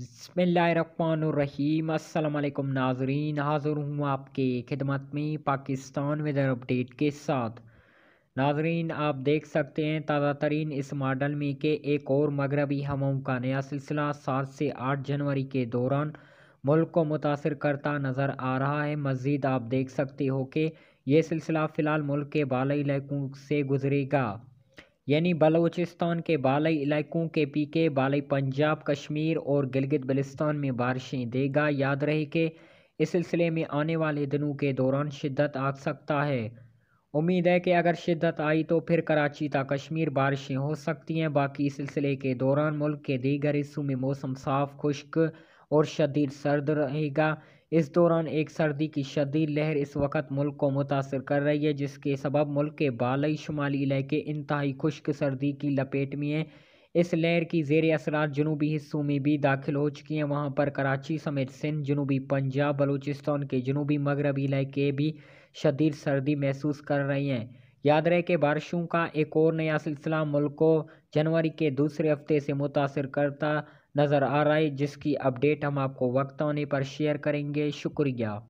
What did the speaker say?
बसमीम अल्लाम नाजरीन हाज़िर हूँ आपके खिदमत में पाकिस्तान वेदर अपडेट के साथ नाजरीन आप देख सकते हैं ताज़ा तरीन इस मॉडल में के एक और मगरबी हवाओं का नया सिलसिला सात से आठ जनवरी के दौरान मुल्क को मुतासर करता नज़र आ रहा है मज़ीद आप देख सकते हो कि ये सिलसिला फ़िलहाल मुल्क के बाल इलाकों से गुजरेगा यानी बलूचिस्तान के बालई इलाकों के पीके बालई पंजाब कश्मीर और गिलगित बलिस्तान में बारिशें देगा याद रहे कि इस सिलसिले में आने वाले दिनों के दौरान शिद्दत आ सकता है उम्मीद है कि अगर शिद्दत आई तो फिर कराची तक कश्मीर बारिशें हो सकती हैं बाकी इस सिलसिले के दौरान मुल्क के दीगर हिस्सों में मौसम साफ खुश्क और शदीद सर्द रहेगा इस दौरान एक सर्दी की शदीद लहर इस वक्त मुल्क को मुतासर कर रही है जिसके सबब मुल्क के बालई शुमाली इलाके इंतहाई खुश्क सर्दी की लपेट में है इस लहर की जेर असरा जनूबी हिस्सों में भी दाखिल हो चुकी हैं वहाँ पर कराची समेत सिंध जनूबी पंजाब बलूचिस्तान के जनूबी मगरबी इलाके भी शदीद सर्दी महसूस कर रही हैं याद रहे कि बारिशों का एक और नया सिलसिला मुल्क को जनवरी के दूसरे हफ्ते से मुतासर करता नज़र आ रहा है जिसकी अपडेट हम आपको वक्त होने पर शेयर करेंगे शुक्रिया